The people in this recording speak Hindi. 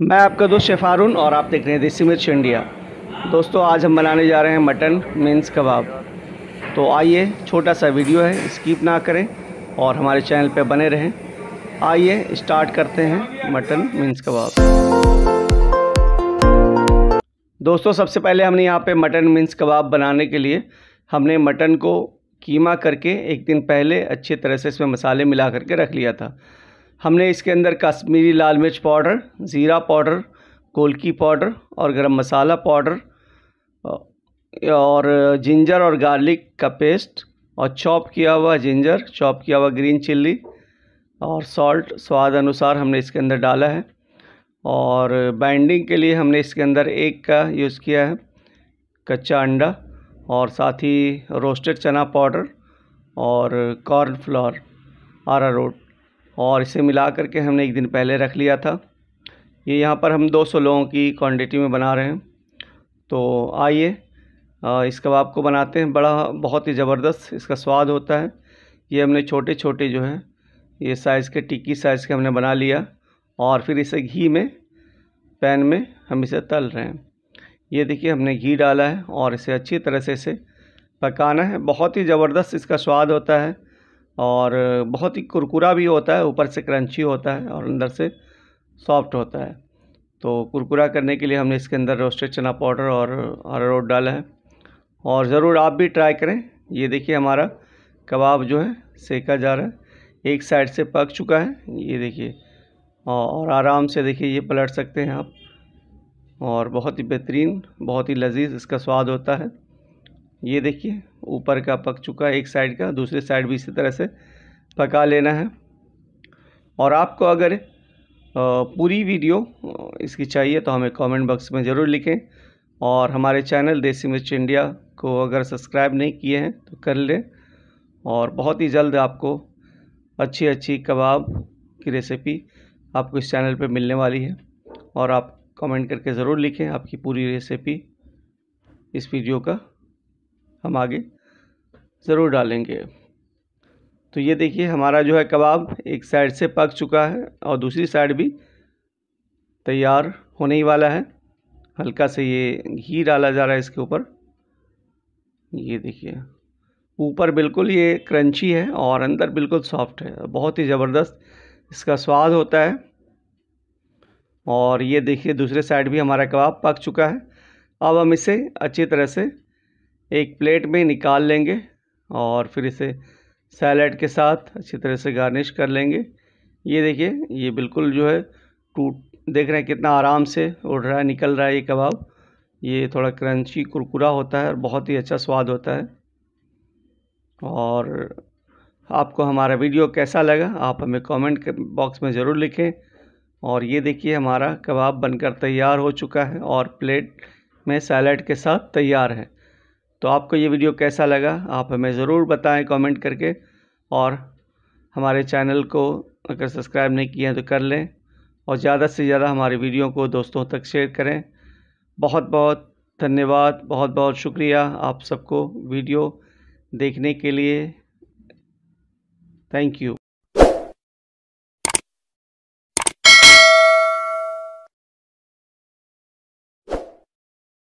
मैं आपका दोस्त शेफारून और आप देख रहे हैं देसी मिर्च इंडिया दोस्तों आज हम बनाने जा रहे हैं मटन मीन्स कबाब तो आइए छोटा सा वीडियो है स्किप ना करें और हमारे चैनल पर बने रहें आइए स्टार्ट करते हैं मटन मीन्स कबाब दोस्तों सबसे पहले हमने यहाँ पे मटन मीन्स कबाब बनाने के लिए हमने मटन को कीमा करके एक दिन पहले अच्छे तरह से इसमें मसाले मिला करके रख लिया था हमने इसके अंदर कश्मीरी लाल मिर्च पाउडर ज़ीरा पाउडर कोलकी पाउडर और गरम मसाला पाउडर और जिंजर और गार्लिक का पेस्ट और चॉप किया हुआ जिंजर चॉप किया हुआ ग्रीन चिल्ली और सॉल्ट स्वाद अनुसार हमने इसके अंदर डाला है और बाइंडिंग के लिए हमने इसके अंदर एक का यूज़ किया है कच्चा अंडा और साथ ही रोस्टेड चना पाउडर और कॉर्नफ्लोर आरा रोट और इसे मिला कर के हमने एक दिन पहले रख लिया था ये यहाँ पर हम 200 लोगों की क्वांटिटी में बना रहे हैं तो आइए इस कबाब को बनाते हैं बड़ा बहुत ही ज़बरदस्त इसका स्वाद होता है ये हमने छोटे छोटे जो है ये साइज़ के टिक्की साइज़ के हमने बना लिया और फिर इसे घी में पैन में हम इसे तल रहे हैं ये देखिए हमने घी डाला है और इसे अच्छी तरह से इसे पकाना है बहुत ही ज़बरदस्त इसका स्वाद होता है और बहुत ही कुरकुरा भी होता है ऊपर से क्रंची होता है और अंदर से सॉफ्ट होता है तो कुरकुरा करने के लिए हमने इसके अंदर रोस्टेड चना पाउडर और अरारोट डाला है और ज़रूर आप भी ट्राई करें ये देखिए हमारा कबाब जो है सेका जा रहा है एक साइड से पक चुका है ये देखिए और आराम से देखिए ये पलट सकते हैं आप और बहुत ही बेहतरीन बहुत ही लजीज इसका स्वाद होता है ये देखिए ऊपर का पक चुका है एक साइड का दूसरे साइड भी इसी तरह से पका लेना है और आपको अगर पूरी वीडियो इसकी चाहिए तो हमें कमेंट बॉक्स में ज़रूर लिखें और हमारे चैनल देसी मिर्च इंडिया को अगर सब्सक्राइब नहीं किए हैं तो कर लें और बहुत ही जल्द आपको अच्छी अच्छी कबाब की रेसिपी आपको इस चैनल पर मिलने वाली है और आप कमेंट करके ज़रूर लिखें आपकी पूरी रेसिपी इस वीडियो का हम आगे ज़रूर डालेंगे तो ये देखिए हमारा जो है कबाब एक साइड से पक चुका है और दूसरी साइड भी तैयार होने ही वाला है हल्का से ये घी डाला जा रहा है इसके ऊपर ये देखिए ऊपर बिल्कुल ये क्रंची है और अंदर बिल्कुल सॉफ्ट है बहुत ही ज़बरदस्त इसका स्वाद होता है और ये देखिए दूसरे साइड भी हमारा कबाब पक चुका है अब हम इसे अच्छी तरह से एक प्लेट में निकाल लेंगे और फिर इसे सैलड के साथ अच्छी तरह से गार्निश कर लेंगे ये देखिए ये बिल्कुल जो है टूट देख रहे हैं कितना आराम से उड़ रहा है निकल रहा है ये कबाब ये थोड़ा क्रंची कुरकुरा होता है और बहुत ही अच्छा स्वाद होता है और आपको हमारा वीडियो कैसा लगा आप हमें कमेंट बॉक्स में ज़रूर लिखें और ये देखिए हमारा कबाब बनकर तैयार हो चुका है और प्लेट में सैलड के साथ तैयार है तो आपको ये वीडियो कैसा लगा आप हमें ज़रूर बताएं कमेंट करके और हमारे चैनल को अगर सब्सक्राइब नहीं किया है तो कर लें और ज़्यादा से ज़्यादा हमारे वीडियो को दोस्तों तक शेयर करें बहुत बहुत धन्यवाद बहुत बहुत शुक्रिया आप सबको वीडियो देखने के लिए थैंक यू